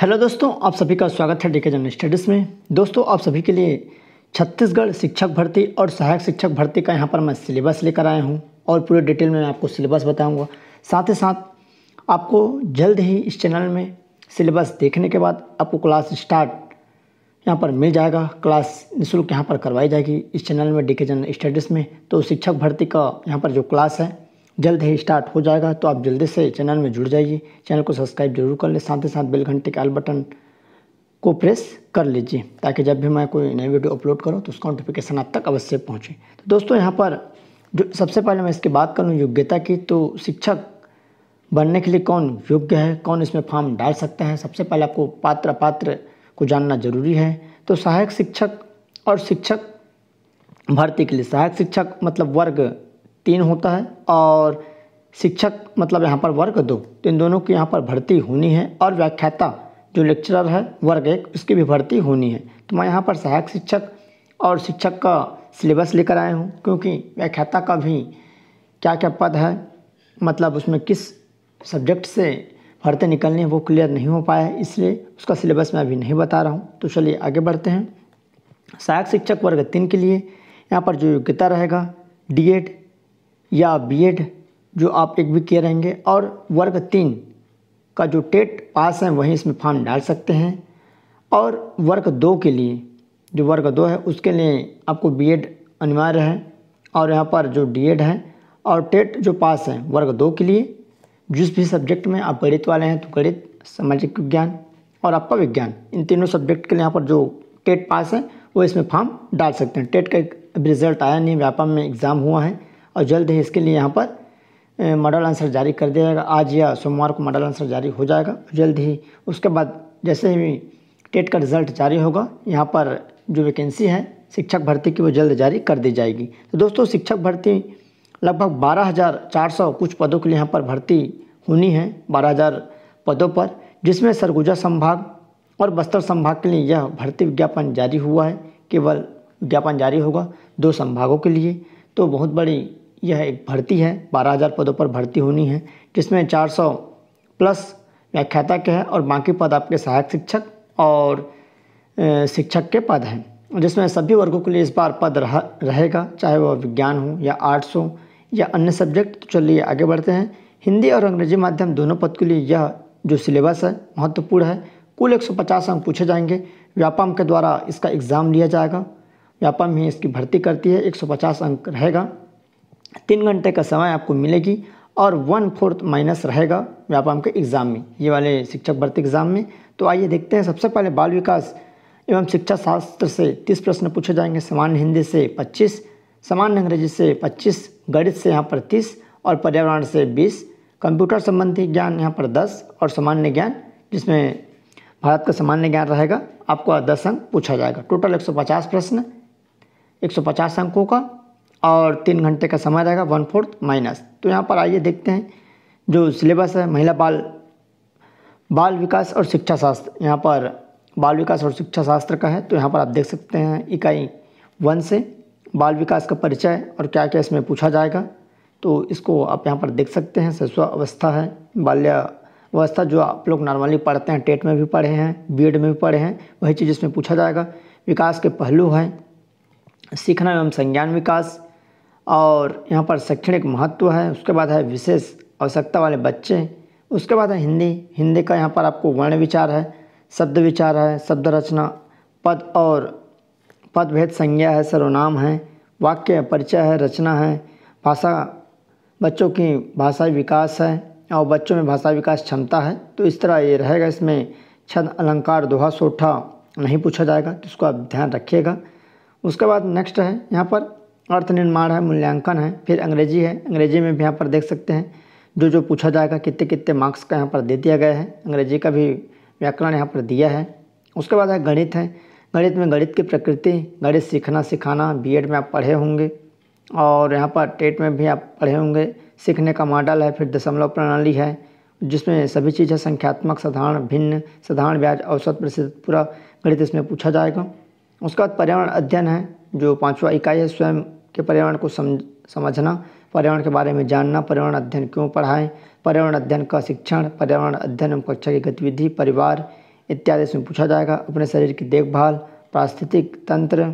hello दोस्तों आप सभी का स्वागत है डीके जनरल स्टडीज़ में दोस्तों आप सभी के लिए छत्तीसगढ़ शिक्षक भर्ती और सहायक शिक्षक भर्ती का यहाँ पर मैं सिलेबस लेकर आया हूँ और पूरे डिटेल में मैं आपको सिलेबस बताऊँगा साथ ही साथ आपको जल्द ही इस चैनल में सिलेबस देखने के बाद आपको क्लास स्टार्ट यहाँ पर मिल जाएगा क्लास निःशुल्क यहाँ पर करवाई जाएगी इस चैनल में डी के जनरल स्टडीज़ में तो शिक्षक भर्ती का यहाँ पर जो क्लास है जल्द ही स्टार्ट हो जाएगा तो आप जल्दी से चैनल में जुड़ जाइए चैनल को सब्सक्राइब जरूर कर लें साथ ही साथ बेल घंटे के आल बटन को प्रेस कर लीजिए ताकि जब भी मैं कोई नई वीडियो अपलोड करूँ तो उसका नोटिफिकेशन आप तक अवश्य पहुँचे तो दोस्तों यहाँ पर जो सबसे पहले मैं इसकी बात करूँ योग्यता की तो शिक्षक बनने के लिए कौन योग्य है कौन इसमें फॉर्म डाल सकते हैं सबसे पहले आपको पात्र पात्र को जानना जरूरी है तो सहायक शिक्षक और शिक्षक भर्ती के लिए सहायक शिक्षक मतलब वर्ग तीन होता है और शिक्षक मतलब यहाँ पर वर्ग दो तो इन दोनों की यहाँ पर भर्ती होनी है और व्याख्याता जो लेक्चरर है वर्ग एक उसकी भी भर्ती होनी है तो मैं यहाँ पर सहायक शिक्षक और शिक्षक का सिलेबस लेकर आया हूँ क्योंकि व्याख्याता का भी क्या क्या पद है मतलब उसमें किस सब्जेक्ट से भर्ती निकलनी है वो क्लियर नहीं हो पाया है इसलिए उसका सिलेबस मैं अभी नहीं बता रहा हूँ तो चलिए आगे बढ़ते हैं सहायक शिक्षक वर्ग तीन के लिए यहाँ पर जो योग्यता रहेगा डी एड या बीएड जो आप एक भी किए रहेंगे और वर्ग तीन का जो टेट पास है वहीं इसमें फॉर्म डाल सकते हैं और वर्ग दो के लिए जो वर्ग दो है उसके लिए आपको बीएड अनिवार्य है और यहाँ पर जो डीएड है और टेट जो पास है वर्ग दो के लिए जिस भी सब्जेक्ट में आप गणित वाले हैं तो गणित सामाजिक विज्ञान और आपका विज्ञान इन तीनों सब्जेक्ट के लिए यहाँ पर जो टेट पास है वो इसमें फॉर्म डाल सकते हैं टेट का एक रिजल्ट आया नहीं व्यापम में एग्ज़ाम हुआ है और जल्द ही इसके लिए यहाँ पर मॉडल आंसर जारी कर दिया जाएगा आज या सोमवार को मॉडल आंसर जारी हो जाएगा जल्द ही उसके बाद जैसे ही टेट का रिज़ल्ट जारी होगा यहाँ पर जो वैकेंसी है शिक्षक भर्ती की वो जल्द जारी कर दी जाएगी तो दोस्तों शिक्षक भर्ती लगभग बारह हज़ार चार सौ कुछ पदों के लिए यहाँ पर भर्ती होनी है बारह हज़ार पदों पर जिसमें सरगुजा संभाग और बस्तर संभाग के लिए यह भर्ती विज्ञापन जारी हुआ है केवल विज्ञापन जारी होगा दो संभागों के लिए तो बहुत बड़ी यह एक भर्ती है 12000 पदों पर भर्ती होनी है जिसमें 400 प्लस व्याख्याता के हैं और बाकी पद आपके सहायक शिक्षक और शिक्षक के पद हैं जिसमें सभी वर्गों के लिए इस बार पद रह, रहेगा चाहे वह विज्ञान हो या आर्ट्स हो या अन्य सब्जेक्ट तो चलिए आगे बढ़ते हैं हिंदी और अंग्रेजी माध्यम दोनों पद के लिए यह जो सिलेबस है महत्वपूर्ण है कुल 150 अंक पूछे जाएंगे व्यापम के द्वारा इसका एग्ज़ाम लिया जाएगा व्यापम ही इसकी भर्ती करती है 150 अंक रहेगा तीन घंटे का समय आपको मिलेगी और वन फोर्थ माइनस रहेगा व्यापम के एग्ज़ाम में ये वाले शिक्षक भर्ती एग्ज़ाम में तो आइए देखते हैं सबसे पहले बाल विकास एवं शिक्षा शास्त्र से तीस प्रश्न पूछे जाएंगे सामान्य हिंदी से पच्चीस सामान्य अंग्रेजी से पच्चीस गणित से यहाँ पर तीस और पर्यावरण से बीस कंप्यूटर संबंधी ज्ञान यहाँ पर दस और सामान्य ज्ञान जिसमें भारत का सामान्य ज्ञान रहेगा आपको दस अंक पूछा जाएगा टोटल एक प्रश्न एक अंकों का और तीन घंटे का समय रहेगा वन फोर्थ माइनस तो यहाँ पर आइए देखते हैं जो सिलेबस है महिला बाल बाल विकास और शिक्षा शास्त्र यहाँ पर बाल विकास और शिक्षा शास्त्र का है तो यहाँ पर आप देख सकते हैं इकाई वन से बाल विकास का परिचय और क्या क्या इसमें पूछा जाएगा तो इसको आप यहाँ पर देख सकते हैं ससुआ अवस्था है बाल्य अवस्था जो आप लोग नॉर्मली पढ़ते हैं टेट में भी पढ़े हैं बी में भी पढ़े हैं वही चीज़ इसमें पूछा जाएगा विकास के पहलू हैं सीखना एवं संज्ञान विकास और यहाँ पर शैक्षणिक महत्व है उसके बाद है विशेष आवश्यकता वाले बच्चे उसके बाद है हिंदी हिंदी का यहाँ पर आपको वर्ण विचार है शब्द विचार है शब्द रचना पद और पद भेद संज्ञा है सर्वनाम है वाक्य परिचय है रचना है भाषा बच्चों की भाषा विकास है और बच्चों में भाषा विकास क्षमता है तो इस तरह ये रहेगा इसमें छंद अलंकार दोहा सोठा नहीं पूछा जाएगा तो इसको आप ध्यान रखिएगा उसके बाद नेक्स्ट है यहाँ पर अर्थ निर्माण है मूल्यांकन है फिर अंग्रेजी है अंग्रेजी में भी यहाँ पर देख सकते हैं जो जो पूछा जाएगा कितने कितने मार्क्स का यहाँ पर दे दिया गया है अंग्रेजी का भी व्याकरण यहाँ पर दिया है उसके बाद है गणित है गणित में गणित की प्रकृति गणित सीखना सिखाना बीएड में आप पढ़े होंगे और यहाँ पर टेट में भी आप पढ़े होंगे सीखने का मॉडल है फिर दशमलव प्रणाली है जिसमें सभी चीज़ें संख्यात्मक साधारण भिन्न साधारण ब्याज औसत प्रतिशत पूरा गणित इसमें पूछा जाएगा उसके बाद पर्यावरण अध्ययन है जो पाँचवा इकाई है स्वयं कि पर्यावरण को समझ समझना पर्यावरण के बारे में जानना पर्यावरण अध्ययन क्यों पढ़ाएं पर्यावरण अध्ययन का शिक्षण पर्यावरण अध्ययन एवं कक्षा की गतिविधि परिवार इत्यादि इसमें पूछा जाएगा अपने शरीर की देखभाल पारिस्थितिक तंत्र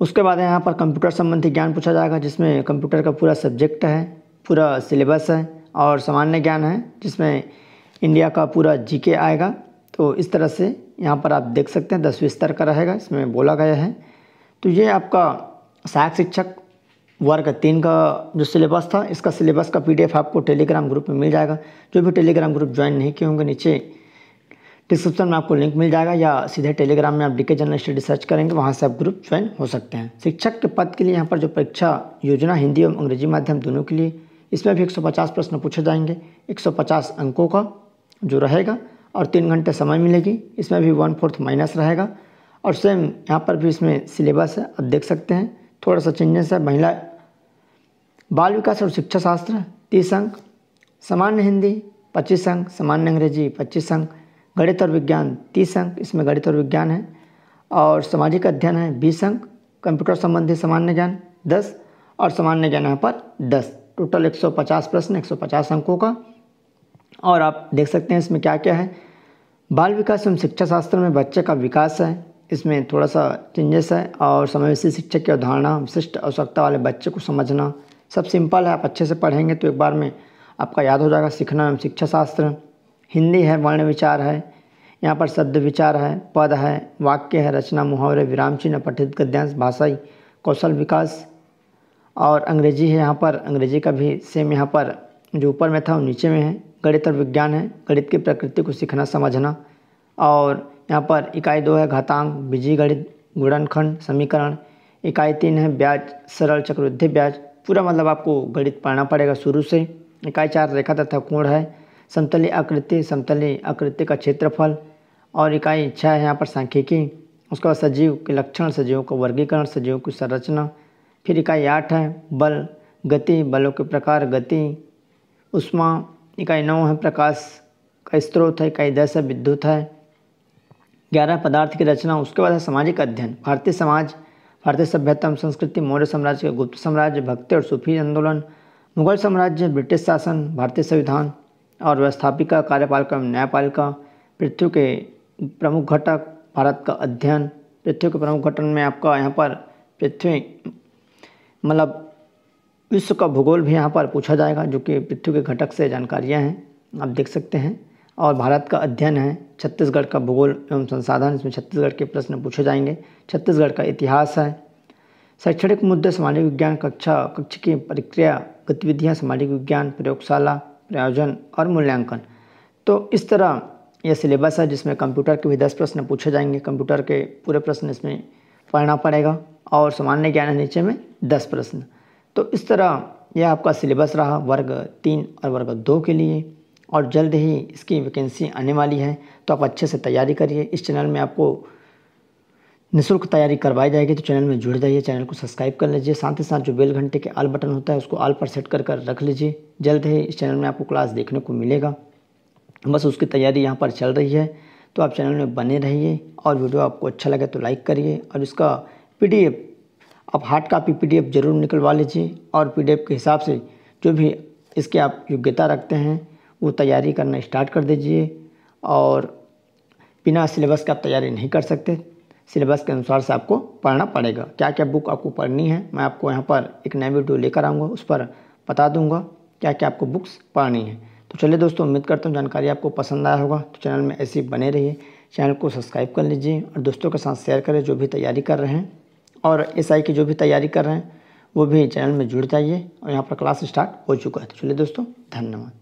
उसके बाद यहाँ पर कंप्यूटर संबंधी ज्ञान पूछा जाएगा जिसमें कंप्यूटर का पूरा सब्जेक्ट है पूरा सिलेबस है और सामान्य ज्ञान है जिसमें इंडिया का पूरा जीके आएगा तो इस तरह से यहाँ पर आप देख सकते हैं दसवीं स्तर का रहेगा इसमें बोला गया है तो ये आपका सहायक शिक्षक वर्ग तीन का जो सिलेबस था इसका सिलेबस का पीडीएफ आपको टेलीग्राम ग्रुप में मिल जाएगा जो भी टेलीग्राम ग्रुप ज्वाइन नहीं किए होंगे नीचे डिस्क्रिप्शन में आपको लिंक मिल जाएगा या सीधे टेलीग्राम में आप डी के जनरल स्टडी सर्च करेंगे वहाँ से आप ग्रुप ज्वाइन हो सकते हैं शिक्षक के पद के लिए यहाँ पर जो परीक्षा योजना हिंदी और अंग्रेजी माध्यम दोनों के लिए इसमें भी 150 प्रश्न पूछे जाएंगे 150 अंकों का जो रहेगा और तीन घंटे समय मिलेगी इसमें भी वन फोर्थ माइनस रहेगा और सेम यहाँ पर भी इसमें सिलेबस है आप देख सकते हैं थोड़ा सा चेंजेस है महिला बाल विकास और शिक्षा शास्त्र तीस अंक सामान्य हिंदी पच्चीस अंक सामान्य अंग्रेजी पच्चीस अंक गणित और विज्ञान तीस अंक इसमें गणित और विज्ञान है और सामाजिक अध्ययन है बीस अंक कंप्यूटर संबंधी सामान्य ज्ञान दस और सामान्य ज्ञान यहाँ पर दस टोटल पचास प्रश्न पचास अंकों का और आप देख सकते हैं इसमें क्या क्या है बाल विकास एवं शिक्षा शास्त्र में बच्चे का विकास है इसमें थोड़ा सा चेंजेस है और समावेशी शिक्षक की अवधारणा विशिष्ट आवश्यकता वाले बच्चे को समझना सब सिंपल है आप अच्छे से पढ़ेंगे तो एक बार में आपका याद हो जाएगा सीखना एवं शिक्षा शास्त्र हिंदी है वर्ण विचार है यहाँ पर शब्द विचार है पद है वाक्य है रचना मुहावरे विराम चिन्ह पठित गद्यांश भाषाई कौशल विकास और अंग्रेजी है यहाँ पर अंग्रेजी का भी सेम यहाँ पर जो ऊपर में था वो नीचे में है गणित और विज्ञान है गणित की प्रकृति को सीखना समझना और यहाँ पर इकाई दो है घातांक बीजीगणित गुणनखंड समीकरण इकाई तीन है ब्याज सरल चक्रवृद्धि ब्याज पूरा मतलब आपको गणित पढ़ना पड़ेगा शुरू से इकाई चार रेखा तथा कोण है समतली आकृति समतली आकृति का क्षेत्रफल और इकाई छः है यहाँ पर सांख्यिकी उसके बाद सजीव के लक्षण सजीवों का वर्गीकरण सजीवों की संरचना फिर इकाई आठ है बल गति बलों के प्रकार गति उष्मा इकाई नौ है प्रकाश का स्त्रोत है इकाई दस है विद्युत है ग्यारह पदार्थ की रचना उसके बाद है सामाजिक अध्ययन भारतीय समाज भारतीय सभ्यता एवं संस्कृति मौर्य साम्राज्य गुप्त साम्राज्य भक्ति और सूफी आंदोलन मुगल साम्राज्य ब्रिटिश शासन भारतीय संविधान और व्यवस्थापिका कार्यपालिका एवं न्यायपालिका पृथ्वी के प्रमुख घटक भारत का अध्ययन पृथ्वी के प्रमुख घटन में आपका यहाँ पर पृथ्वी मतलब विश्व का भूगोल भी यहाँ पर पूछा जाएगा जो कि पृथ्वी के घटक से जानकारियाँ हैं आप देख सकते हैं और भारत का अध्ययन है छत्तीसगढ़ का भूगोल एवं संसाधन इसमें छत्तीसगढ़ के प्रश्न पूछे जाएंगे छत्तीसगढ़ का इतिहास है शैक्षणिक मुद्दे सामाजिक विज्ञान कक्षा कक्ष की प्रक्रिया गतिविधियाँ सामाजिक विज्ञान प्रयोगशाला प्रयोजन और मूल्यांकन तो इस तरह यह सिलेबस है जिसमें कंप्यूटर के भी दस प्रश्न पूछे जाएंगे कंप्यूटर के पूरे प्रश्न इसमें पढ़ना पड़ेगा और सामान्य ज्ञान है नीचे में दस प्रश्न तो इस तरह यह आपका सिलेबस रहा वर्ग तीन और वर्ग दो के लिए और जल्द ही इसकी वैकेंसी आने वाली है तो आप अच्छे से तैयारी करिए इस चैनल में आपको निःशुल्क तैयारी करवाई जाएगी तो चैनल में जुड़ जाइए चैनल को सब्सक्राइब कर लीजिए साथ ही साथ जो बेल घंटे के आल बटन होता है उसको आल पर सेट कर कर रख लीजिए जल्द ही इस चैनल में आपको क्लास देखने को मिलेगा बस उसकी तैयारी यहाँ पर चल रही है तो आप चैनल में बने रहिए और वीडियो आपको अच्छा लगे तो लाइक करिए और इसका पी आप हार्ड कापी पी ज़रूर निकलवा लीजिए और पी के हिसाब से जो भी इसके आप योग्यता रखते हैं वो तैयारी करना स्टार्ट कर दीजिए और बिना सिलेबस का आप तैयारी नहीं कर सकते सिलेबस के अनुसार से आपको पढ़ना पड़ेगा क्या क्या बुक आपको पढ़नी है मैं आपको यहाँ पर एक नए वीडियो लेकर आऊँगा उस पर बता दूँगा क्या क्या आपको बुक्स पढ़नी है तो चलिए दोस्तों उम्मीद करता हूँ जानकारी आपको पसंद आया होगा तो चैनल में ऐसे ही बने रहिए चैनल को सब्सक्राइब कर लीजिए और दोस्तों के साथ शेयर करें जो भी तैयारी कर रहे हैं और एस की जो भी तैयारी कर रहे हैं वो भी चैनल में जुड़ जाइए और यहाँ पर क्लास स्टार्ट हो चुका है तो चलिए दोस्तों धन्यवाद